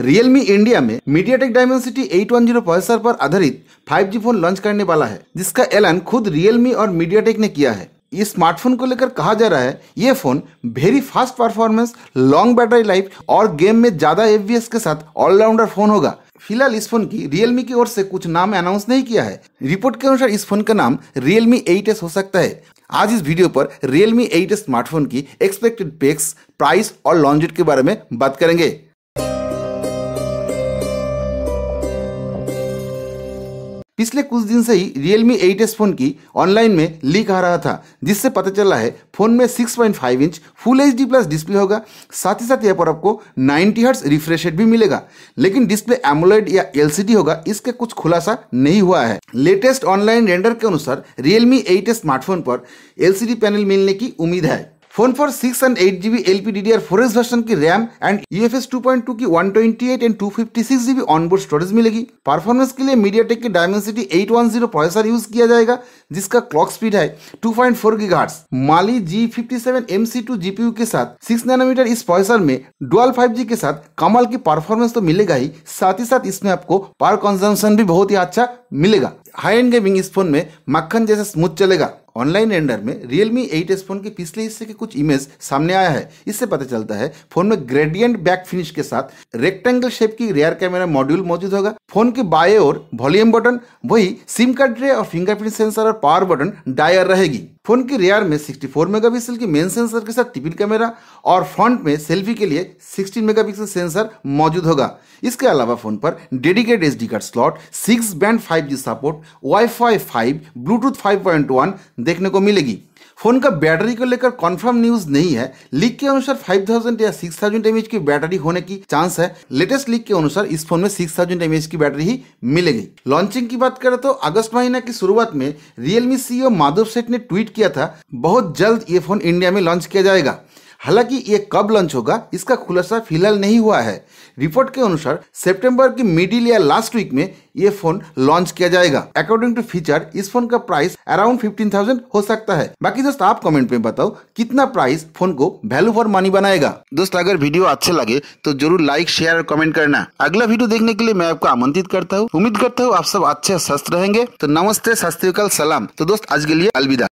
Realme India में MediaTek Dimensity eight one zero processor पर आधारित 5G फोन लॉन्च करने वाला है जिसका ऐलान खुद रियलमी और मीडिया टेक ने किया है इस स्मार्टफोन को लेकर कहा जा रहा है ये phone very fast performance long battery life और गेम में ज्यादा एफ के साथ ऑलराउंडर फोन होगा फिलहाल इस फोन की रियलमी की ओर से कुछ नाम अनाउंस नहीं किया है रिपोर्ट के अनुसार इस फोन का नाम रियलमी एट हो सकता है आज इस वीडियो पर रियलमी एट स्मार्टफोन की एक्सपेक्टेड पेक्स प्राइस और लॉन्च के बारे में बात करेंगे पिछले कुछ दिन से ही रियलमी एट एस फोन की ऑनलाइन में लीक आ रहा था जिससे पता चला है फोन में 6.5 inch full H plus display होगा साथ ही साथ यहाँ पर आपको 90 हर्ट्स रिफ्रेश रेट भी मिलेगा लेकिन डिस्प्ले एमोलॉइड या एल होगा इसके कुछ खुलासा नहीं हुआ है लेटेस्ट ऑनलाइन रेंडर के अनुसार रियलमी एट स्मार्टफोन पर एल पैनल मिलने की उम्मीद है phone for six and eight GB L P D R four S version की RAM and E F S two point two की one and two GB onboard storage मिलेगी performance के लिए मीडिया टेक की डायमेंसिटी एट प्रोसेसर यूज किया जाएगा जिसका clock speed है टू पॉइंट फोर की घाट्स Mali G fifty seven M C two GPU के साथ सिक्स नैनोमीटर इस प्रोसेसर में डुअल फाइव जी के साथ कमाल की परफॉर्मेंस तो मिलेगा ही साथ ही साथ इसमें आपको पावर कंजम्पशन भी बहुत ही अच्छा मिलेगा हाई एंड गेमिंग इस फोन में मक्खन जैसा स्मूथ चलेगा ऑनलाइन रेंडर में एट एस फोन के पिछले हिस्से के कुछ इमेज सामने आया है इससे पता चलता है फोन में ग्रेडियंट बैक फिनिश के साथ रेक्टेंगल शेप की रेयर कैमरा मॉड्यूल मौजूद होगा फोन के बाएं ओर वॉल्यूम बटन वही सिम कार्ड ट्रे और फिंगरप्रिंट सेंसर और पावर बटन डायर रहेगी फोन की रेयर में 64 मेगापिक्सल की मेन सेंसर के साथ टिपिन कैमरा और फ्रंट में सेल्फी के लिए 16 मेगापिक्सल सेंसर मौजूद होगा इसके अलावा फोन पर dedicate S card slot six band 5G support WiFi 5 Bluetooth 5.1 देखने को मिलेगी फ़ोन का बैटरी को लेकर कॉन्फर्म न्यूज़ नहीं है लीक के अनुसार 5000 या 6000 थाउजेंड की बैटरी होने की चांस है लेटेस्ट लीक के अनुसार इस फोन में 6000 थाउजेंड की बैटरी ही मिलेगी लॉन्चिंग की बात करें तो अगस्त महीना की शुरुआत में रियलमी सीईओ e माधव सेठ ने ट्वीट किया था बहुत जल्द ये फोन इंडिया में लॉन्च किया जाएगा हालांकि ये कब लॉन्च होगा इसका खुलासा फिलहाल नहीं हुआ है रिपोर्ट के अनुसार सितंबर की मिडिल या लास्ट वीक में ये फोन लॉन्च किया जाएगा अकॉर्डिंग टू फीचर इस फोन का प्राइस अराउंड फिफ्टीन थाउजेंड हो सकता है बाकी दोस्त आप कमेंट में बताओ कितना प्राइस फोन को वैल्यू फॉर मनी बनाएगा दोस्त अगर वीडियो अच्छे लगे तो जरूर लाइक शेयर और कमेंट करना अगला वीडियो देखने के लिए मैं आपको आमंत्रित करता हूँ उम्मीद करता हूँ आप सब अच्छे स्वस्थ रहेंगे तो नमस्ते सस्त्यकाल सलाम तो दोस्त आज के लिए अलविदा